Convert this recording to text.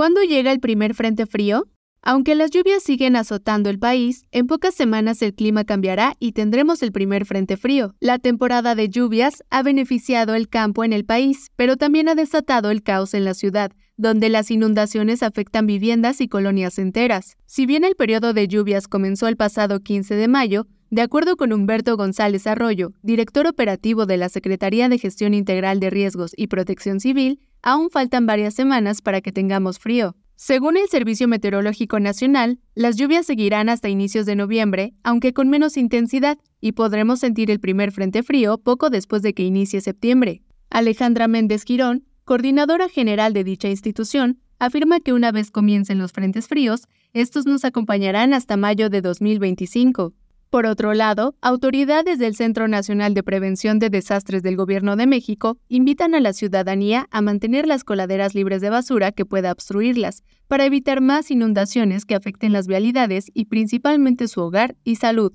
¿Cuándo llega el primer frente frío? Aunque las lluvias siguen azotando el país, en pocas semanas el clima cambiará y tendremos el primer frente frío. La temporada de lluvias ha beneficiado el campo en el país, pero también ha desatado el caos en la ciudad, donde las inundaciones afectan viviendas y colonias enteras. Si bien el periodo de lluvias comenzó el pasado 15 de mayo, de acuerdo con Humberto González Arroyo, director operativo de la Secretaría de Gestión Integral de Riesgos y Protección Civil, aún faltan varias semanas para que tengamos frío. Según el Servicio Meteorológico Nacional, las lluvias seguirán hasta inicios de noviembre, aunque con menos intensidad, y podremos sentir el primer frente frío poco después de que inicie septiembre. Alejandra Méndez Quirón, coordinadora general de dicha institución, afirma que una vez comiencen los frentes fríos, estos nos acompañarán hasta mayo de 2025. Por otro lado, autoridades del Centro Nacional de Prevención de Desastres del Gobierno de México invitan a la ciudadanía a mantener las coladeras libres de basura que pueda obstruirlas, para evitar más inundaciones que afecten las vialidades y principalmente su hogar y salud.